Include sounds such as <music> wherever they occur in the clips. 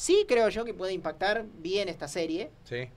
Sí, creo yo que puede impactar bien esta serie. Sí.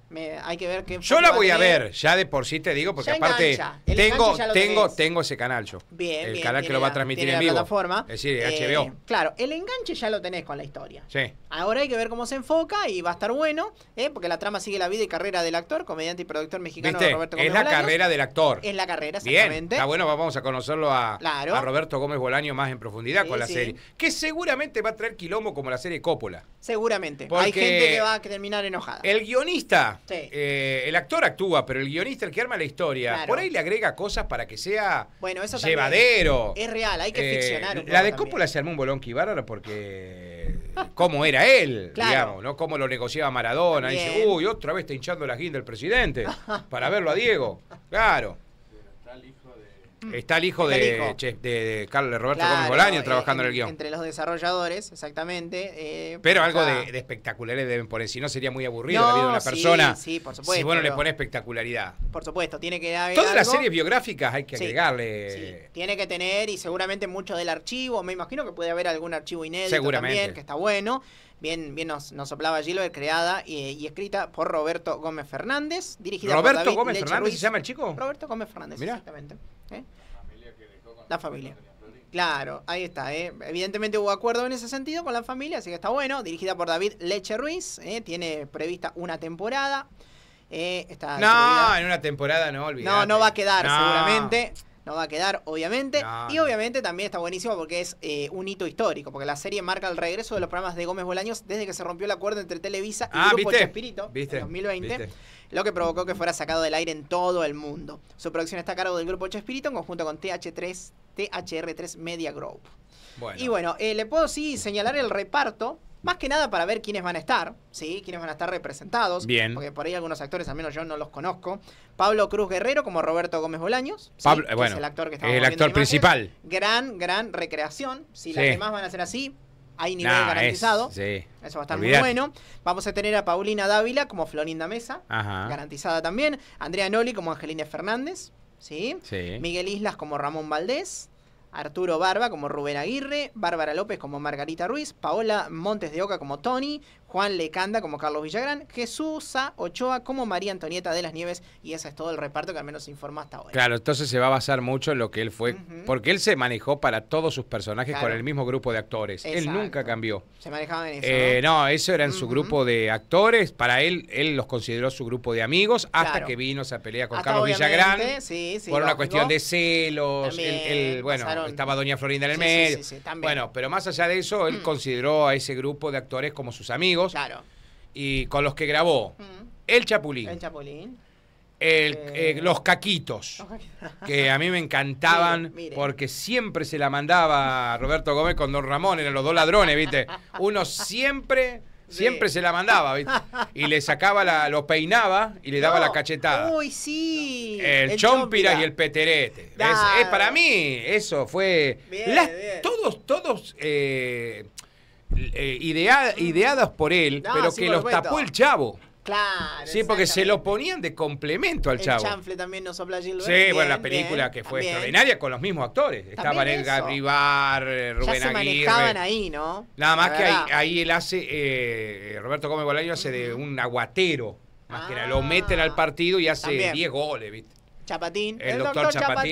hay que ver qué. Yo la voy a ver, ya de por sí te digo, porque aparte tengo, tengo, tengo ese canal yo. Bien, el canal que lo va a transmitir en vivo. plataforma. Es decir, HBO. Eh, claro, el enganche ya lo tenés con la historia. Sí. Ahora hay que ver cómo se enfoca y va a estar bueno, eh, porque la trama sigue la vida y carrera del actor, comediante y productor mexicano Roberto Gómez. Es la carrera del actor. Es la carrera, exactamente. Bien. Está bueno, vamos a conocerlo a, Roberto Gómez Bolaño más en profundidad con la serie. Que seguramente va a traer quilombo como la serie Cópola. Seguramente hay gente que va a terminar enojada. El guionista, eh, el actor actúa, pero el guionista el que arma la historia, por ahí le agrega cosas para que sea bueno, eso llevadero. Es, real, hay que eh, ficcionar. la de se armó un bolón bárbaro porque cómo era él, <laughs> ¿no? Cómo lo negociaba Maradona. Y uy, otra vez está hinchando la guinda del presidente <laughs> para verlo a Diego. Claro. Mm. Está el hijo, de, de, Carlos Roberto Gómez Bolaño trabajando en, el guión. Entre los desarrolladores, exactamente. Eh, pero algo de, espectaculares deben poner, si no sería muy aburrido la vida de una persona. Sí, sí por supuesto. Si bueno le pone espectacularidad. Por supuesto, tiene que haber. Todas las series biográficas hay que agregarle. Tiene que tener, y seguramente mucho del archivo. Me imagino que puede haber algún archivo inédito también, que está bueno bien, bien nos, nos soplaba Gilbert, creada y, escrita por Roberto Gómez Fernández, dirigida Roberto por Gómez Fernández se llama el chico. Roberto Gómez Fernández, exactamente. ¿eh? La familia. Claro, ahí está. ¿eh? Evidentemente hubo acuerdo en ese sentido con la familia, así que está bueno. Dirigida por David Leche Ruiz, ¿eh? tiene prevista una temporada. ¿eh? está no, en una temporada no, olvidate. No, no va a quedar seguramente no va a quedar, obviamente. y obviamente también está buenísimo porque es eh, un hito histórico, porque la serie marca el regreso de los programas de Gómez Bolaños desde que se rompió el acuerdo entre Televisa y ah, Grupo Ocho Chespirito en 2020, lo que provocó que fuera sacado del aire en todo el mundo. Su producción está a cargo del Grupo Espíritu en conjunto con TH3, THR3 Media Group. Y bueno, eh, le puedo sí señalar el reparto más que nada para ver quiénes van a estar, ¿sí? Quiénes van a estar representados. Bien. Porque por ahí algunos actores, al menos yo no los conozco. Pablo Cruz Guerrero como Roberto Gómez Bolaños. Pablo, bueno, es el actor que El actor principal. Gran, gran recreación. Si las demás van a ser así, hay nivel garantizado. Eso va a estar muy bueno. Vamos a tener a Paulina Dávila como Florinda Mesa, garantizada también. Andrea Noli como Angelina Fernández, ¿sí? Miguel Islas como Ramón Valdés. Arturo Barba como Rubén Aguirre, Bárbara López como Margarita Ruiz, Paola Montes de Oca como Tony, Juan Lecanda como Carlos Villagrán, Jesús Sa Ochoa como María Antonieta de las Nieves y ese es todo el reparto que al menos se informa hasta ahora. Claro, entonces se va a basar mucho en lo que él fue, porque él se manejó para todos sus personajes con el mismo grupo de actores. Él nunca cambió. Se manejaban en eso. Eh, ¿no? eso era en su grupo de actores, para él él los consideró su grupo de amigos hasta que vino esa pelea con Carlos Villagrán. por una cuestión de celos, bueno, estaba doña Florinda en el sí, medio. bueno, pero más allá de eso él mm. consideró a ese grupo de actores como sus amigos y con los que grabó mm. El Chapulín. Eh, eh, los caquitos, que a mí me encantaban <laughs> porque siempre se la mandaba Roberto Gómez con Don Ramón, eran los dos ladrones, ¿viste? <laughs> Uno siempre, siempre se la mandaba, <laughs> Y le sacaba, la, lo peinaba y le daba la cachetada. Uy, sí. El, chompira, y el peterete. Es, para mí, eso fue... Todos, todos... Eh, eh, ideadas por él, pero que los tapó el chavo. Claro. Sí, porque se lo ponían de complemento al el chavo. Chanfle también nos habla Gilbert. Sí, bueno, la película que fue extraordinaria con los mismos actores. Estaban Edgar Rivar, eh, Rubén ya se manejaban ahí, ¿no? Nada más que ahí, él hace, eh, Roberto Gómez Bolaño hace de un aguatero. Más que nada, lo ah, meten al partido y hace 10 goles, ¿viste? Chapatín. El, doctor, Chapatín.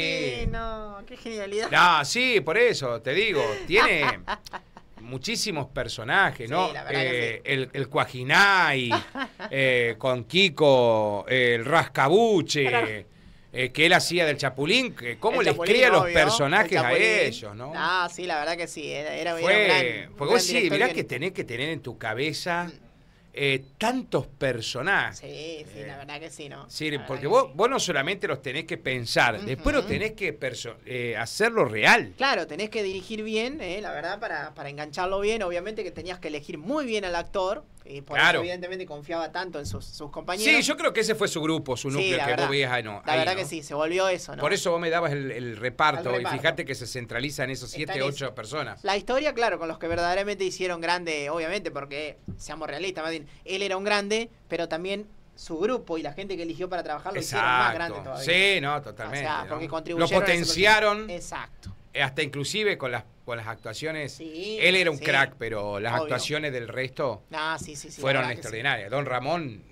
Chapatín. No, qué genialidad. no, sí, por eso, te digo. Tiene. <laughs> muchísimos personajes, ¿no? Eh, el, el Cuajinay, <laughs> eh, con Kiko, eh, el Rascabuche. que él hacía del Chapulín, cómo les cría los personajes a ellos, ¿no? Ah, sí, la verdad que sí, era, era, Fue, sí, mirá que... tenés que tener en tu cabeza mm. Eh, tantos personajes. Sí, sí, la eh, verdad que sí, ¿no? Sí, porque vos, no solamente los tenés que pensar, después los tenés que eh, hacerlo real. Claro, tenés que dirigir bien, la verdad, para, para engancharlo bien. Obviamente que tenías que elegir muy bien al actor, y por evidentemente, confiaba tanto en sus, compañeros. Sí, yo creo que ese fue su grupo, su núcleo que vos la verdad que sí, se volvió eso, Por eso vos me dabas el, reparto, Y fíjate que se centraliza en esos siete, ocho personas. La historia, claro, con los que verdaderamente hicieron grande, obviamente, porque seamos realistas, más bien, él era un grande, pero también su grupo y la gente que eligió para trabajar lo hicieron más grande todavía. Sí, no, totalmente. porque contribuyeron. Lo potenciaron. Exacto. Hasta inclusive con las con las actuaciones. él era un crack, pero las actuaciones del resto ah, fueron extraordinarias. Don Ramón,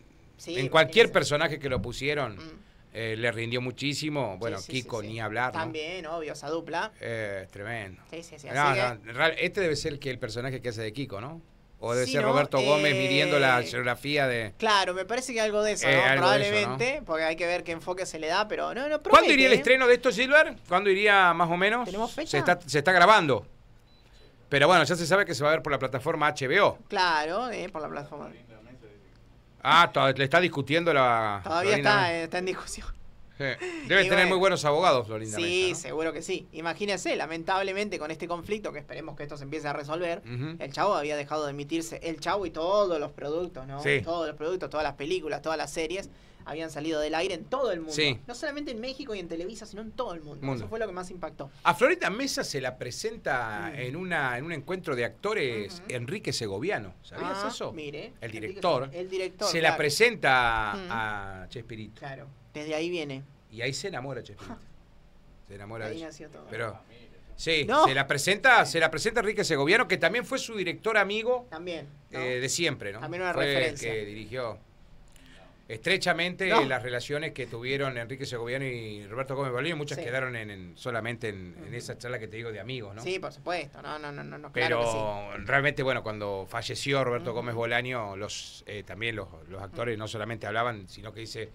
en cualquier personaje que lo pusieron. Mm. Eh, le rindió muchísimo. Bueno, Kiko, ni hablar. También, obvio, esa dupla. Eh, tremendo. Este debe ser que el personaje que hace de Kiko, ¿no? O de ser Roberto Gómez midiendo la eh, geografía de. Claro, me parece que algo de eso, eh, probablemente, porque hay que ver qué enfoque se le da, pero no, no ¿Cuándo iría el ¿eh? estreno de esto, Silver? ¿Cuándo iría más o menos? ¿Tenemos fecha? Se está, se está grabando. Pero bueno, ya se sabe que se va a ver por la plataforma HBO. Claro, por la plataforma. Ah, le está discutiendo la. Todavía está en discusión debes <laughs> Debe tener muy buenos abogados, Florinda. Sí, seguro que sí. Imagínese, lamentablemente con este conflicto, que esperemos que esto se empiece a resolver, el Chavo había dejado de emitirse, el Chavo y todos los productos, ¿no? Sí. Todos los productos, todas las películas, todas las series, habían salido del aire en todo el mundo. No solamente en México y en Televisa, sino en todo el mundo. Eso fue lo que más impactó. A Florita Mesa se la presenta mm. en, una, en un encuentro de actores Enrique Segoviano. ¿Sabías ah, eso? Mire. El director. El director. Se la presenta a Chespirito. Claro. Desde ahí viene. Y ahí se enamora Chespirito. se enamora de Pero, sí, se la presenta, se la presenta Enrique Segoviano, que también fue su director amigo. También. Eh, de siempre, ¿no? También una referencia. que dirigió estrechamente las relaciones que tuvieron Enrique Segoviano y Roberto Gómez Bolaño, muchas quedaron en, solamente en, esa charla que te digo de amigos, ¿no? Sí, por supuesto, no, no, no, no, Pero realmente, bueno, cuando falleció Roberto Gómez Bolaño, los, eh, también los, actores no solamente hablaban, sino que dice,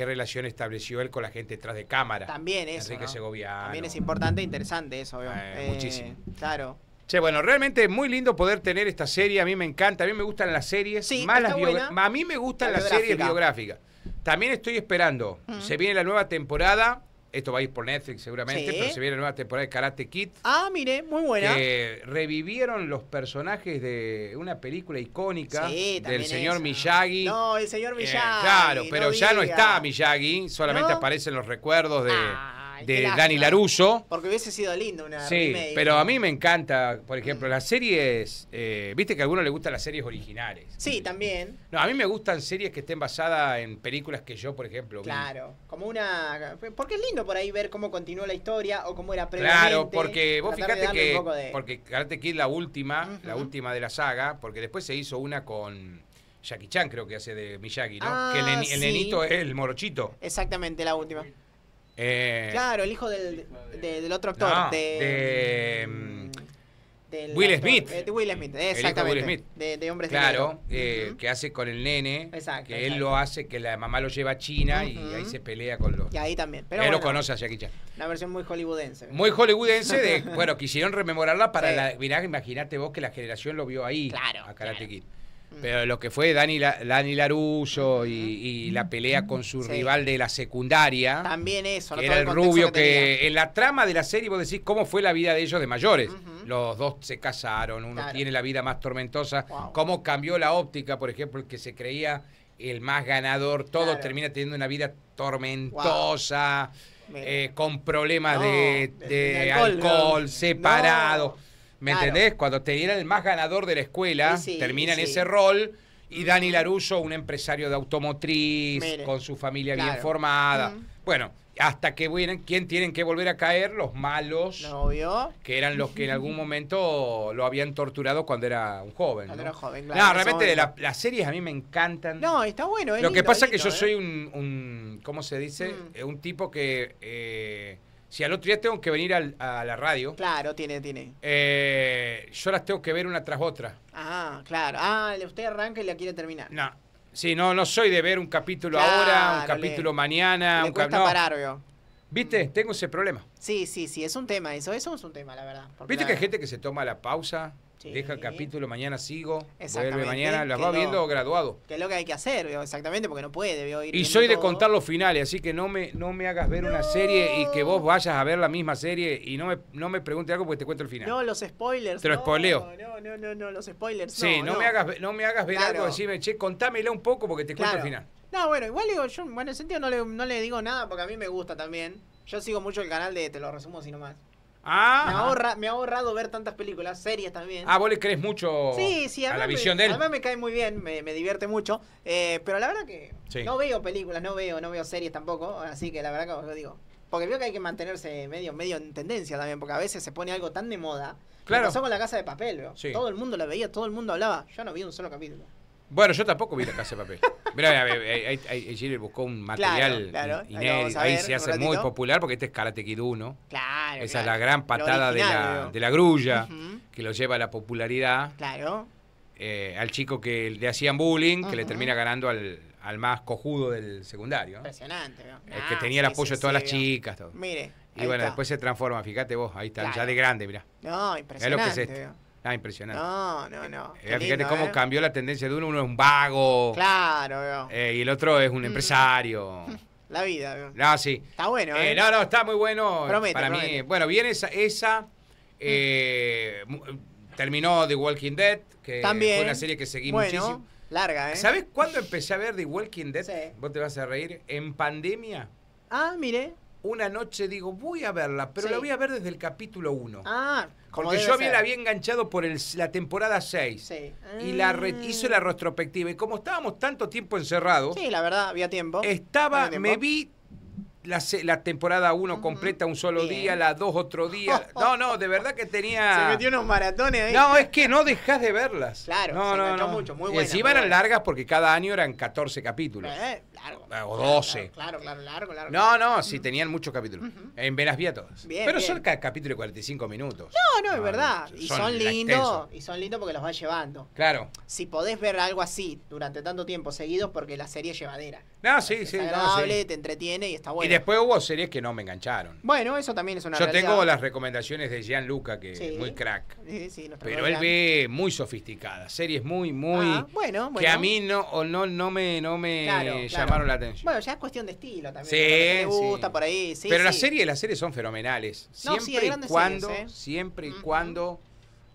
qué relación estableció él con la gente detrás de cámara. También eso. Enrique ¿no? También es importante e interesante eso, eh, eh, muchísimo. Claro. Che, bueno, realmente es muy lindo poder tener esta serie. A mí me encanta, a mí me gustan las series. Sí, más las A mí me gustan las series biográficas. También estoy esperando. Mm. Se viene la nueva temporada esto va a ir por Netflix seguramente, pero se viene la nueva temporada de Karate Kid. Ah, mire, muy buena. Que revivieron los personajes de una película icónica del señor Miyagi. No, el señor eh, Miyagi. claro, pero ya no está Miyagi, solamente aparecen los recuerdos de... Ah de Dani Laruso. Porque hubiese sido lindo una Sí, pero a mí me encanta, por ejemplo, mm. las series. Eh, viste que a algunos les gustan las series originales. Sí, también. No, a mí me gustan series que estén basadas en películas que yo, por ejemplo. Claro, como una. Porque es lindo por ahí ver cómo continuó la historia o cómo era previamente. Claro, porque vos fijate que. De... Porque Karate Kid, la última, la última de la saga, porque después se hizo una con. Jackie Chan creo que hace de Miyagi, ¿no? Ah, que el, nenito es el morochito. Exactamente, la última. Eh, claro, el hijo del, otro actor. de, Will Smith. de Will Smith, exactamente. de, Will de, hombres Claro, eh, que hace con el nene. que él lo hace, que la mamá lo lleva a China y ahí se pelea con los. Y ahí también. Pero conoce a Jackie Una versión muy hollywoodense. Muy hollywoodense de. <laughs> bueno, quisieron rememorarla para la. Mirá, vos que la generación lo vio ahí. A Karate Kid. Mm. Pero lo que fue Dani, Dani y, la pelea con su rival de la secundaria. También eso, Era el, rubio que, en la trama de la serie vos decís cómo fue la vida de ellos de mayores. Los dos se casaron, uno tiene la vida más tormentosa. Cómo cambió la óptica, por ejemplo, el que se creía el más ganador. Todo termina teniendo una vida tormentosa, eh, con problemas de, alcohol, separado ¿Me entendés? Cuando te dieran el más ganador de la escuela, terminan ese rol. Y Dani Laruso, un empresario de automotriz, con su familia bien formada. Bueno, hasta que vienen, ¿quién tienen que volver a caer? Los malos. Que eran los que en algún momento lo habían torturado cuando era un joven. Cuando ¿no? era joven, claro. No, realmente las series a mí me encantan. No, está bueno. lo que pasa es que yo ¿eh? soy un, un, ¿cómo se dice? Mm. Eh, un tipo que... Eh, si al otro día tengo que venir a la radio. Claro, tiene, tiene. Eh, yo las tengo que ver una tras otra. Ah, claro. Ah, usted arranca y la quiere terminar. No. Sí, no, no soy de ver un capítulo ahora, un capítulo mañana. un cuesta ¿Viste? Tengo ese problema. Sí, sí, sí, es un tema eso, eso es un tema, la verdad. ¿Viste que hay gente que se toma la pausa? Deja el capítulo, mañana sigo, vuelve mañana, las va viendo graduado. Que es lo que hay que hacer, exactamente, porque no puede. y soy de contar los finales, así que no me, no me hagas ver una serie y que vos vayas a ver la misma serie y no me, no me preguntes algo porque te cuento el final. No, los spoilers. Te lo no, spoileo. No, no, no, los spoilers. Sí, no, me, hagas, no me hagas ver algo, decime, che, contámela un poco porque te cuento el final. No, bueno, igual digo, yo en el sentido no le, no le digo nada porque a mí me gusta también. Yo sigo mucho el canal de Te lo resumo así nomás. Ah. Me, ahorra, me ha ahorrado ver tantas películas, series también. Ah, vos le crees mucho sí, a la visión de él. mí me cae muy bien, me, divierte mucho. Eh, pero la verdad que no veo películas, no veo, no veo series tampoco. Así que la verdad que lo digo. Porque veo que hay que mantenerse medio, medio en tendencia también, porque a veces se pone algo tan de moda. Claro. pasó con la casa de papel, Todo el mundo la veía, todo el mundo hablaba. Yo no vi un solo capítulo. Bueno, yo tampoco vi la casa de papel. Mirá, ayer eh, buscó un material inédito. Ahí se hace muy popular porque este es Karate Kid Claro. Esa es la gran patada de, la, grulla que lo lleva a la popularidad. Claro. Eh, al chico que le hacían bullying, que le termina ganando al, más cojudo del secundario. Impresionante, ¿no? El que ah, tenía el apoyo de todas las chicas, Mire. Y bueno, después se transforma, fíjate vos, ahí está, ya de grande, mirá. No, impresionante. Es este. Ah, impresionante. No, no, eh, no. Eh, fíjate cómo ¿eh? cambió la tendencia de uno. Uno es un vago. Claro, veo. Y el otro es un mm. empresario. <laughs> La vida, veo. no ah, sí. Está bueno, ¿eh? No, no, está muy bueno. Promete, para mí. Bueno, viene esa. Terminó The Walking Dead, que También. fue una serie que seguí muchísimo. Larga, ¿eh? ¿Sabes cuándo empecé a ver The Walking Dead? Vos te vas a reír. En pandemia. Ah, mire una noche digo, voy a verla, pero la voy a ver desde el capítulo 1. Ah, como Porque yo la había enganchado por la temporada 6. Sí. Y la ah. la retrospectiva. Y como estábamos tanto tiempo encerrados. Sí, la verdad, había tiempo. Estaba, me vi la, temporada 1 completa un solo día, la 2 otro día. <laughs> No, no, de verdad que tenía. Se metió unos maratones ahí. No, es que no dejas de verlas. Claro, se no, mucho, muy buena. Y encima eran largas porque cada año eran 14 capítulos. Eh, Ah, o 12. Claro, claro, largo, largo. No, no, sí, tenían muchos capítulos. En Venas vi a Pero son capítulos de 45 minutos. No, no, es verdad. Y son, lindos. Y son lindos porque los vas llevando. Claro. Si podés ver algo así durante tanto tiempo seguidos, porque la serie es llevadera. No, sí, sí. Es agradable, te entretiene y está bueno. Y después hubo series que no me engancharon. Bueno, eso también es una Yo tengo las recomendaciones de Gianluca, que es muy crack. Pero él ve muy sofisticadas. Series muy, muy. Ah, bueno, Que a mí no, no me, no me bueno, ya es cuestión de estilo también. Sí, me gusta por ahí. Pero las series, las series son fenomenales. Siempre y cuando, ¿eh? siempre y cuando,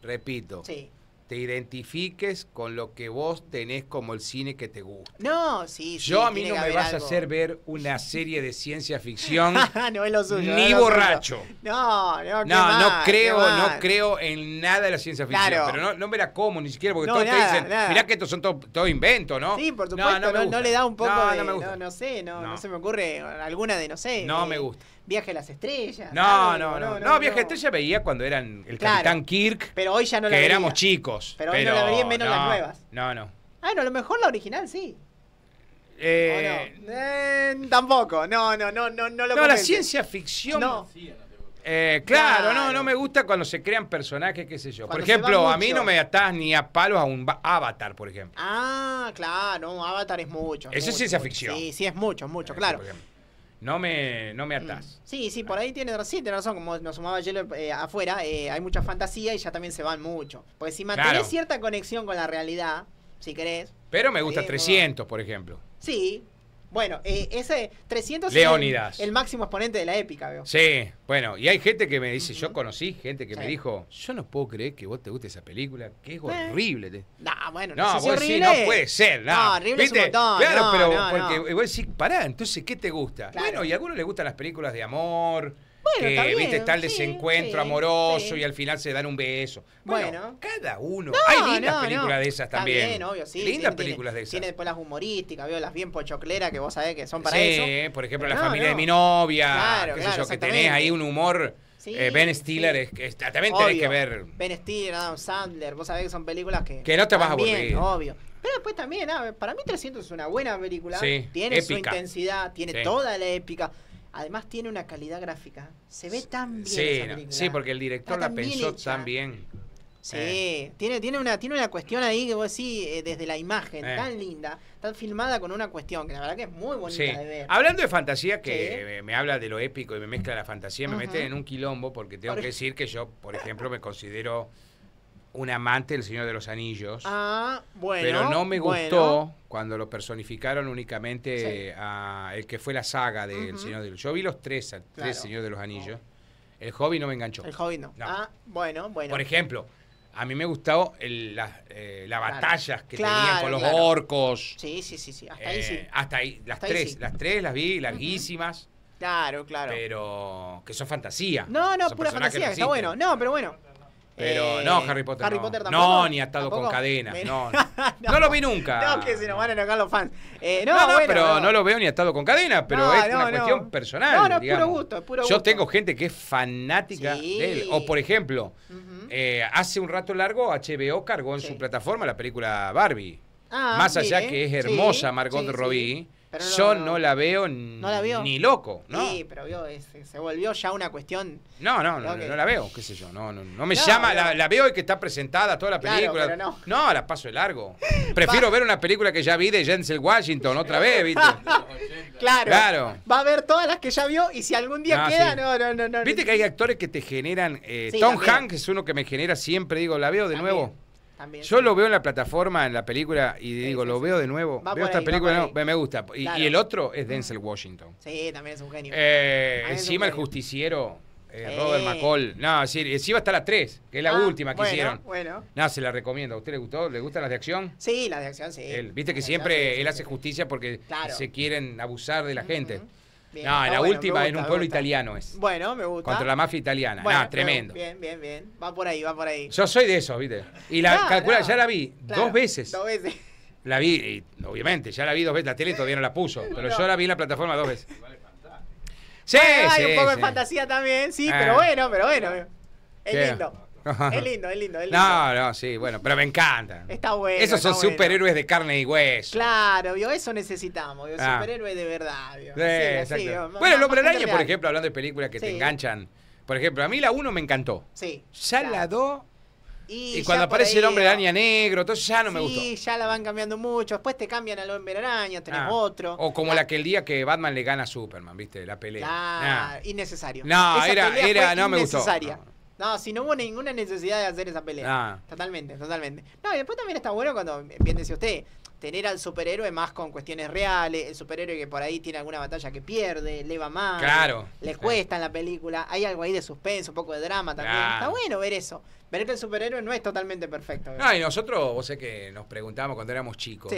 repito, sí te identifiques con lo que vos tenés como el cine que te gusta. No, sí, Yo a mí no me vas a hacer ver una <laughs> serie de ciencia ficción <laughs> no es lo ni borracho. no, no, no, no creo, no creo en nada de la ciencia ficción, claro. pero no, no, me la como ni siquiera porque todos te dicen, mira mirá que estos son todo, invento, ¿no? Sí, por supuesto, no, le da un poco de, no, no, sé, no, no se me ocurre alguna de no sé. No eh, me gusta. Viaje a las Estrellas. No, no, no, no, Viaje a Estrellas veía cuando eran el Capitán Kirk. Pero hoy ya no la Que éramos chicos. Pero hoy no la veían menos las nuevas. No, no. Ah, no, a lo mejor la original sí. Eh, eh tampoco, no, no, no, no, no lo No, la ciencia ficción. No. Eh, claro, no, no me gusta cuando se crean personajes, qué sé yo. por ejemplo, a mí no me atas ni a palos a un avatar, por ejemplo. Ah, claro, avatar es mucho. Eso es ciencia ficción. Sí, sí, es mucho, mucho, claro. No me, no me atás. Mm. Sí, sí, por ahí tiene, sí, tiene razón, como nos sumaba ayer eh, afuera, eh, hay mucha fantasía y ya también se van mucho. Porque si mantienes cierta conexión con la realidad, si querés. Pero me gusta 300, eh, por ejemplo. Sí, bueno, eh, ese 300 Leónidas. el, máximo exponente de la épica, veo. Sí, bueno, y hay gente que me dice, yo conocí gente que me dijo, yo no puedo creer que vos te guste esa película, que es eh. horrible. No, bueno, no, horrible. no puede ser, no. horrible es un Claro, pero porque a decir pará, entonces, ¿qué te gusta? Bueno, y a algunos les gustan las películas de amor, que viste tal desencuentro amoroso y al final se dan un beso. Bueno, cada uno. Hay lindas películas de esas también. Lindas películas de esas. Tiene después las humorísticas, veo las bien pochocleras que vos sabés que son para eso. por ejemplo, la familia de mi novia, claro, que tenés ahí un humor. Eh, ben Stiller, también tenés que ver. Ben Stiller, Adam Sandler, vos sabés que son películas que. Que no te vas a aburrir. obvio. Pero después también, ah, para mí 300 es una buena película. tiene su intensidad, tiene toda la épica. Además tiene una calidad gráfica. Se ve tan bien. Sí, porque el director la pensó tan bien. Sí, eh. tiene, tiene, una, tiene una cuestión ahí que vos decís eh, desde la imagen, eh. tan linda, tan filmada con una cuestión que la verdad que es muy bonita de ver. Hablando de fantasía, que me habla de lo épico y me mezcla la fantasía, me mete en un quilombo porque tengo que decir que yo, por ejemplo, me considero un amante del Señor de los Anillos. Ah, bueno. Pero no me gustó cuando lo personificaron únicamente a el que fue la saga del Señor de los Yo vi los tres, tres Señor de los Anillos. El hobby no me enganchó. El hobby no. Ah, bueno, bueno. Por ejemplo, a mí me gustó eh, las la batallas que tenían con los orcos. Sí, sí, sí, sí. Hasta ahí eh, sí. Hasta ahí. Las tres, las tres las vi larguísimas. Claro, claro. Pero que son fantasía. No, no, pura fantasía, que está bueno. No, pero bueno. Pero eh, no, Harry Potter. no. ni atado estado con cadenas. <laughs> No, no. lo vi nunca. No, que se nos van a enojar los fans. Eh, no, no, pero no. lo veo ni atado con cadenas, pero es una cuestión personal. No, no, puro gusto. Yo tengo gente que es fanática de él. O por ejemplo, eh, hace un rato largo HBO cargó en su plataforma la película Barbie. Ah, Más allá que es hermosa Margot Robbie yo no, la veo ni loco, ¿no? Sí, pero eh, se volvió ya una cuestión. No, no, no, la veo, qué sé yo, no, no, no me llama, la, veo y que está presentada toda la película. no. la paso de largo. Prefiero ver una película que ya vi de Jensel Washington otra vez, ¿viste? <laughs> Claro. Va a ver todas las que ya vio y si algún día queda, no, no, no, no. Viste que hay actores que te generan, eh, Tom Hanks es uno que me genera siempre, digo, la veo de nuevo. También, Yo lo veo en la plataforma, en la película, y digo, lo veo de nuevo. veo esta película, me gusta. Y, el otro es mm. Denzel Washington. Sí, también es un genio. Eh, encima el justiciero, eh, Robert McCall. No, sí, encima está la 3, que es la ah, última que hicieron. Bueno. No, se la recomiendo. ¿A usted le gustó? ¿Le gustan las de acción? Sí, las de acción, sí. Viste que siempre él hace justicia porque se quieren abusar de la gente no, la última en un pueblo italiano es. Bueno, me gusta. Contra la mafia italiana. no, tremendo. Bien, bien, bien. Va por ahí, va por ahí. Yo soy de eso, ¿viste? Y la calcula, ya la vi dos veces. Dos veces. La vi, obviamente, ya la vi dos veces. La tele todavía no la puso, pero yo la vi en la plataforma dos veces. Sí, hay un poco de fantasía también, sí, pero ah. bueno, pero bueno. Es lindo. Es lindo, es lindo, No, no, sí, bueno, pero me encanta. Está bueno. Esos son superhéroes de carne y hueso. Claro, eso necesitamos, ah. superhéroes de verdad, bueno, el hombre araña, por ejemplo, hablando de películas que te enganchan. Por ejemplo, a mí la 1 me encantó. Sí. Ya la 2 y, cuando aparece el hombre araña negro, entonces ya no me gustó. Sí, ya la van cambiando mucho. Después te cambian al hombre araña, tenés ah. otro. O como la que el día que Batman le gana a Superman, ¿viste? La pelea. Ah, innecesario. No, era, era no me gustó. No, si no hubo ninguna necesidad de hacer esa pelea. Ah. Totalmente, totalmente. No, y después también está bueno cuando, bien decía usted, tener al superhéroe más con cuestiones reales, el superhéroe que por ahí tiene alguna batalla que pierde, le va mal, claro. le cuesta en la película, hay algo ahí de suspenso, un poco de drama también. Está bueno ver eso, ver que el superhéroe no es totalmente perfecto. y nosotros, vos sé que nos preguntábamos cuando éramos chicos,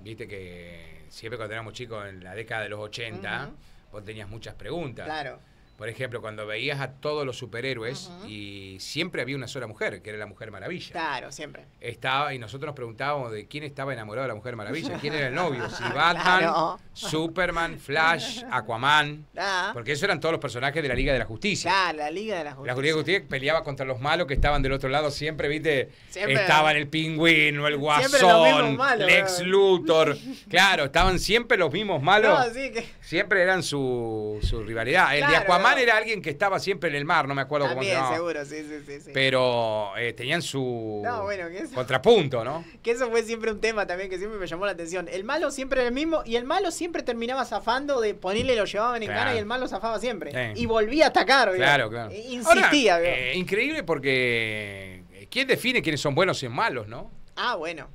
viste que siempre cuando éramos chicos en la década de los 80, vos tenías muchas preguntas. Claro por ejemplo, cuando veías a todos los superhéroes y siempre había una sola mujer, que era la Mujer Maravilla. Claro, siempre. Estaba, y nosotros nos preguntábamos de quién estaba enamorado de la Mujer Maravilla, quién era el <laughs> novio, si <laughs> Batman, Superman, Flash, Aquaman. Ah. Porque esos eran todos los personajes de la Liga de la Justicia. la Liga de la Justicia. La Liga de peleaba contra los malos que estaban del otro lado siempre, viste, siempre. estaban el pingüino, el guasón, Lex Luthor. <laughs> Claro, estaban siempre los mismos malos. que... Siempre eran su, rivalidad. El Aquaman era alguien que estaba siempre en el mar, no me acuerdo cómo se llamaba. seguro, sí, sí, sí. Pero eh, tenían su no, bueno, contrapunto, ¿no? <laughs> Que eso fue siempre un tema también que siempre me llamó la atención. El malo siempre era el mismo y el malo siempre terminaba zafando de ponerle lo llevaban en cara y el malo zafaba siempre. Y volvía a atacar, Claro, claro. Eh, insistía, Ahora, eh, Increíble porque. ¿Quién define quiénes son buenos y malos, no? Ah, bueno.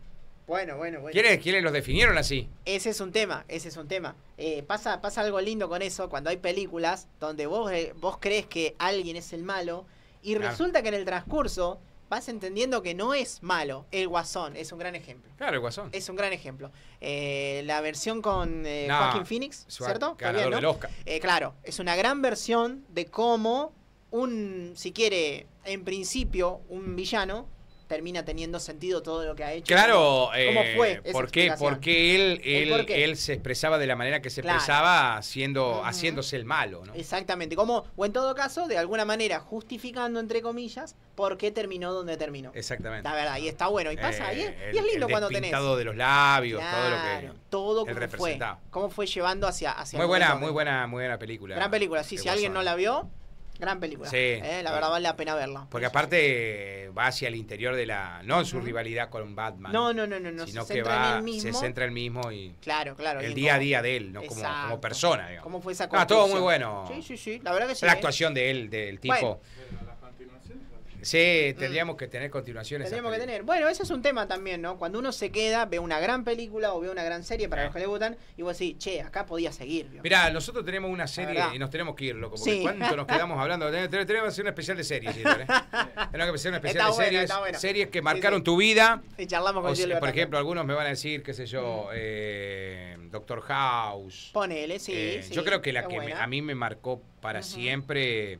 Bueno, bueno, bueno. ¿Quiénes, los definieron así? Ese es un tema, ese es un tema. Eh, pasa, pasa algo lindo con eso cuando hay películas donde vos, eh, vos crees que alguien es el malo y resulta que en el transcurso vas entendiendo que no es malo. El Guasón es un gran ejemplo. Claro, el Guasón. Es un gran ejemplo. Eh, la versión con Joaquin Phoenix, ¿cierto? Ganador claro, es una gran versión de cómo un, si quiere, en principio, un villano termina teniendo sentido todo lo que ha hecho. Claro, ¿cómo eh, fue? Esa ¿por qué? Porque él, él, él se expresaba de la manera que se expresaba haciendo, haciéndose el malo. ¿no? Exactamente, como, o en todo caso, de alguna manera justificando, entre comillas, por qué terminó donde terminó. Exactamente. La verdad, y está bueno, y eh, pasa, y, es, lindo cuando lindo el cuando tenés. de los labios, todo lo que. Todo como fue, cómo fue llevando hacia. hacia muy buena, muy buena, muy buena película. Gran película, sí, si alguien no la vio Gran película. Eh, la verdad vale la pena verla. Porque aparte va hacia el interior de la. No en su rivalidad con Batman. No, no, no, no. sino que va. Se centra el mismo y. Claro, claro. El día a día de él, ¿no? Como, como persona, digamos. ¿Cómo fue esa Ah, todo muy bueno. Sí, sí, sí. La verdad que La ¿eh? actuación de él, del tipo. Sí, tendríamos que tener continuaciones. Tendríamos que tener. Bueno, ese es un tema también, ¿no? Cuando uno se queda, ve una gran película o ve una gran serie para eh. los que le gustan, y vos decís, che, acá podía seguir. Mirá, nosotros tenemos una serie y nos tenemos que ir, loco, cuánto nos quedamos hablando. <laughs> Tenemos que hacer un especial de series, ¿eh? <laughs> Tenemos que hacer un especial de series, series que marcaron tu vida. Y charlamos con Por ejemplo, algunos me van a decir, qué sé yo, mm. eh, Doctor House. Ponele, sí, Yo creo que la que a mí me marcó para siempre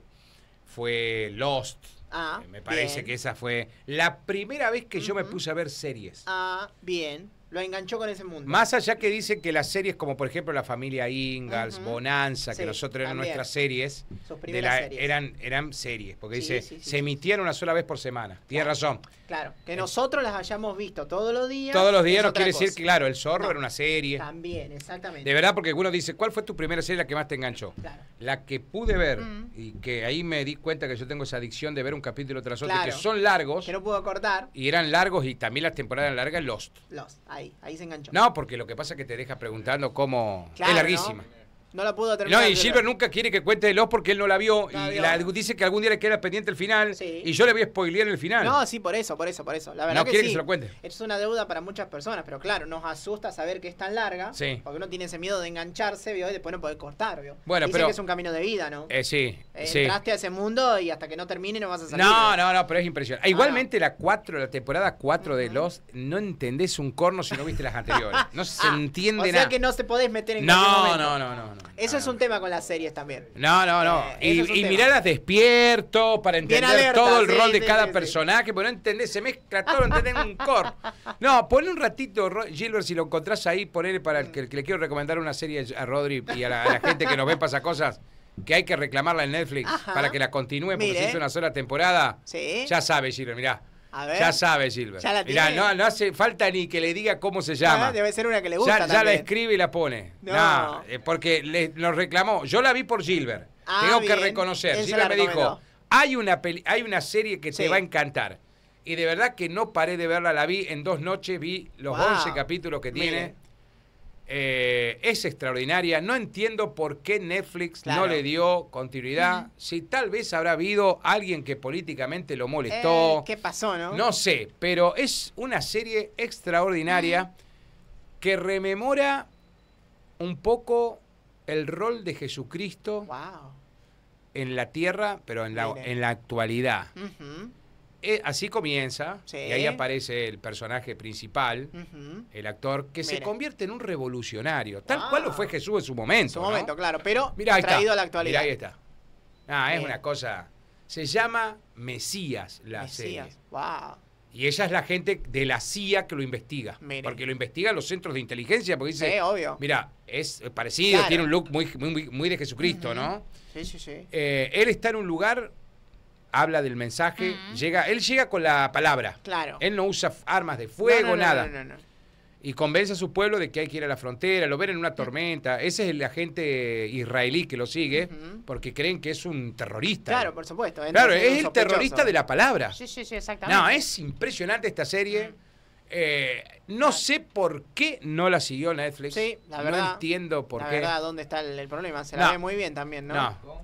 fue Lost. Ah, eh, me parece que esa fue la primera vez que yo me puse a ver series. Ah, bien lo enganchó con ese mundo. Más allá que dice que las series como por ejemplo la familia Ingalls, Bonanza, que nosotros eran nuestras series, la, Eran, eran series, porque dice, se emitían una sola vez por semana. tiene razón. Claro, que nosotros las hayamos visto todos los días. Todos los días no quiere decir que, claro, El Zorro era una serie. También, exactamente. De verdad, porque uno dice, ¿cuál fue tu primera serie la que más te enganchó? Claro. La que pude ver y que ahí me di cuenta que yo tengo esa adicción de ver un capítulo tras otro, que son largos. Que no puedo cortar. Y eran largos y también las temporadas largas, Lost. Lost ahí, se enganchó. No, porque lo que pasa es que te deja preguntando cómo... es larguísima. No la pudo terminar. No, y Gilbert nunca quiere que cuente de los porque él no la vio. y dice que algún día le queda pendiente el final. Y yo le voy a spoilear el final. No, sí, por eso, por eso, por eso. La verdad no que quiere que se lo cuente. Es una deuda para muchas personas, pero claro, nos asusta saber que es tan larga. Sí. Porque uno tiene ese miedo de engancharse, ¿vio? Y después no poder cortar, ¿vio? Bueno, pero. que es un camino de vida, ¿no? Eh, eh, sí. Entraste a ese mundo y hasta que no termine no vas a salir. No, no, no, pero es impresionante. Ah, igualmente ah, la 4, la temporada 4 de Los, no entendés un corno si no viste las anteriores. No <laughs> se entiende nada. O sea que no te podés meter en No, no, no, no. Eso es un tema con las series también. No, no, no. Eh, y, mirar mirarlas despierto para entender todo el rol de cada personaje, porque no se mezcla todo, entendés un cor. No, ponle un ratito, Gilbert, si lo encontrás ahí, ponele para el que, le quiero recomendar una serie a Rodri y a la, gente que nos ve pasa cosas que hay que reclamarla en Netflix para que la continúe porque si se una sola temporada. Ya sabes, Gilbert, mirá. Ya sabe, Silver. Ya no, no, hace falta ni que le diga cómo se llama. Ah, debe ser una que le gusta. Ya, la escribe y la pone. No. Eh, porque lo nos reclamó. Yo la vi por Gilbert. Ah, Tengo que reconocer. Silver me dijo: hay una, peli, hay una serie que te va a encantar. Y de verdad que no paré de verla. La vi en dos noches, vi los 11 capítulos que tiene. Eh, es extraordinaria. No entiendo por qué Netflix no le dio continuidad. Si tal vez habrá habido alguien que políticamente lo molestó. Eh, ¿Qué pasó, no? No sé, pero es una serie extraordinaria que rememora un poco el rol de Jesucristo en la tierra, pero en la, en la actualidad. Eh, así comienza, y ahí aparece el personaje principal, el actor, que se convierte en un revolucionario, tal cual lo ah. fue Jesús en su momento. En su momento, claro, pero ha traído a la actualidad. ahí está. Ah, es una cosa. Se llama Mesías la Mesías. serie. Y ella es la gente de la CIA que lo investiga. Porque lo investigan los centros de inteligencia, porque dice, sí, obvio. mira, es parecido, tiene un look muy, muy, de Jesucristo, ¿no? Sí, sí, sí. Eh, él está en un lugar habla del mensaje, llega, él llega con la palabra. Claro. Él no usa armas de fuego, nada. y convence a su pueblo de que hay que ir a la frontera, lo ven en una tormenta. Ese es el agente israelí que lo sigue, porque creen que es un terrorista. Claro, por supuesto. Claro, es el terrorista de la palabra. Sí, sí, sí, exactamente. No, es impresionante esta serie. Eh, no sé por qué no la siguió Netflix. Sí, la verdad. No entiendo por la qué. Verdad, ¿dónde está el, problema? Se la ve muy bien también, ¿no? No.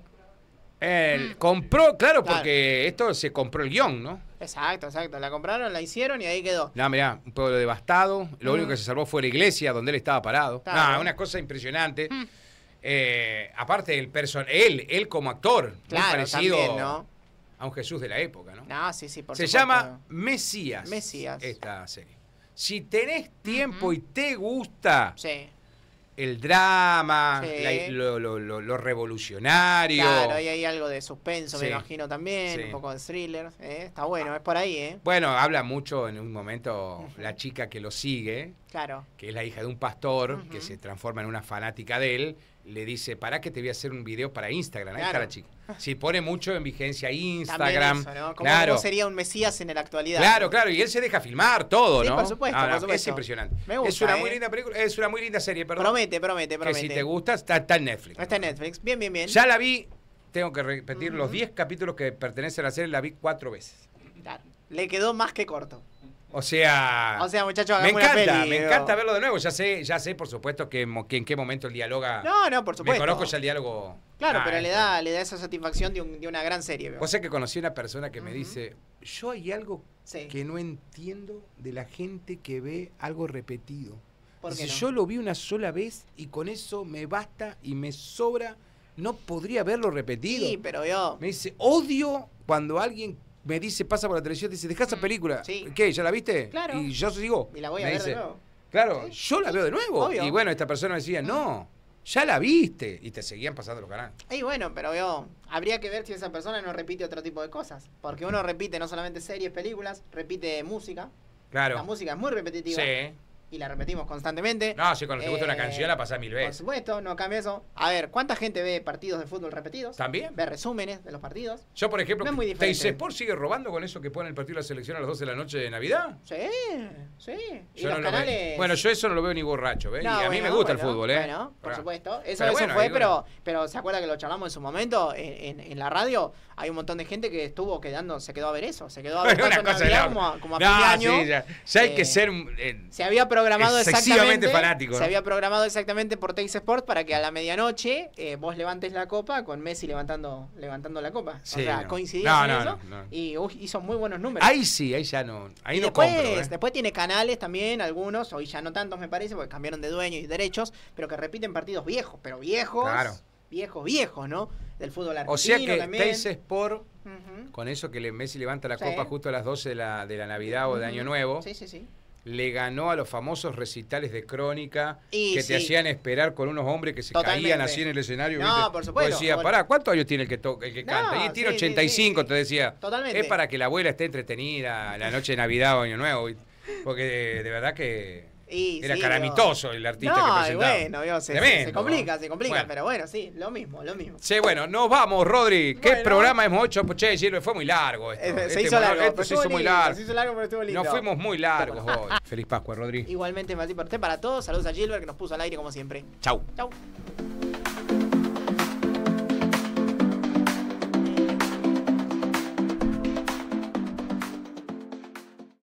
Mm. compró, claro, porque esto se compró el guión, ¿no? Exacto, exacto. La compraron, la hicieron y ahí quedó. No, mirá, un pueblo devastado. Lo único mm. que se salvó fue la iglesia donde él estaba parado. Ah, una cosa impresionante. Mm. Eh, aparte, el él, él como actor, muy parecido a un Jesús de la época, ¿no? no, sí, sí, por Se llama Mesías. Mesías. Esta serie. Si tenés tiempo y te gusta. Sí el drama, lo, revolucionario. Claro, ahí hay algo de suspenso, me imagino también, un poco de thriller. ¿eh? Está bueno, es por ahí, ¿eh? Bueno, habla mucho en un momento la chica que lo sigue, claro. que es la hija de un pastor, que se transforma en una fanática de él, le dice, pará que te voy a hacer un video para Instagram. Ahí está la chica. Si pone mucho en vigencia Instagram. claro. sería un Mesías en la actualidad? Claro, claro. Y él se deja filmar todo, ¿no? Por supuesto, ah, Es impresionante. es una muy ¿eh? linda película, es una muy linda serie, perdón. Promete, promete, promete. Que si te gusta, está, en Netflix. Está en Netflix. Bien, bien, bien. Ya la vi, tengo que repetir, los 10 capítulos que pertenecen a la serie, la vi cuatro veces. Le quedó más que corto. O sea, o sea, muchachos, me encanta, me encanta verlo de nuevo. Ya sé, ya sé, por supuesto, que, en qué momento el diálogo... No, no, por supuesto. Me conozco ya el diálogo. Claro, ah, pero le da, le da esa satisfacción de, una gran serie. Veo. O sea que conocí una persona que me dice, yo hay algo que no entiendo de la gente que ve algo repetido. Porque si Yo lo vi una sola vez y con eso me basta y me sobra. No podría verlo repetido. Sí, pero yo. Me dice, odio cuando alguien me dice, pasa por la televisión, dice, deja esa mm, película. ¿Qué? ¿Ya la viste? Claro. Y yo sigo. Y la voy a ver de nuevo. Claro, yo la veo de nuevo. Y bueno, esta persona decía, no, mm. ya la viste. Y te seguían pasando los canales. Y bueno, pero yo, habría que ver si esa persona no repite otro tipo de cosas. Porque uno repite no solamente series, películas, repite música. Claro. La música es muy repetitiva. Sí y la repetimos constantemente. No, si cuando te gusta una canción la pasas mil veces. Por supuesto, no cambia eso. A ver, ¿cuánta gente ve partidos de fútbol repetidos? También. Ve resúmenes de los partidos. Yo, por ejemplo, ¿Te dice Sport sigue robando con eso que pone el partido de la selección a las 12 de la noche de Navidad? Sí, sí. ¿Y los canales? bueno, yo eso no lo veo ni borracho, ¿ves? y a mí me gusta el fútbol, ¿eh? Bueno, por supuesto. Eso, fue, pero, ¿se acuerda que lo charlamos en su momento en, la radio? Hay un montón de gente que estuvo quedando, se quedó a ver eso, se quedó a ver <laughs> como, a, fin de Sí, ya, hay que eh, ser... se había se había programado exactamente por Tex Sport para que a la medianoche eh, vos levantes la copa con Messi levantando, levantando la copa. o sea, no. y son hizo muy buenos números. Ahí sí, ahí ya no. Ahí después, ¿eh? después tiene canales también, algunos, hoy ya no tantos me parece, porque cambiaron de dueño y derechos, pero que repiten partidos viejos, pero viejos. Viejos, viejos, ¿no? Del fútbol argentino. O sea que Sport. Con eso que Messi levanta la copa justo a las 12 de la, de la Navidad o de Año Nuevo. Sí, sí, sí le ganó a los famosos recitales de crónica que te hacían esperar con unos hombres que se caían así en el escenario. No, por decía, pará, ¿cuántos años tiene el que, el que canta? y tiene 85, te decía. Totalmente. Es para que la abuela esté entretenida la noche de Navidad o Año Nuevo. Porque de verdad que era caramitoso el artista que presentaba. bueno, digo, se, se, complica, se complica, pero bueno, sí, lo mismo, lo mismo. Sí, bueno, nos vamos, Rodri. ¿Qué programa hemos hecho? Pues, che, Gilbert, fue muy largo esto. Eh, se, este hizo largo, este se hizo muy largo. Se hizo largo, pero estuvo lindo. Nos fuimos muy largos hoy. Feliz Pascua, Rodri. Igualmente, Martín, para todos. Saludos a Gilbert, que nos puso al aire como siempre. Chau. Chau.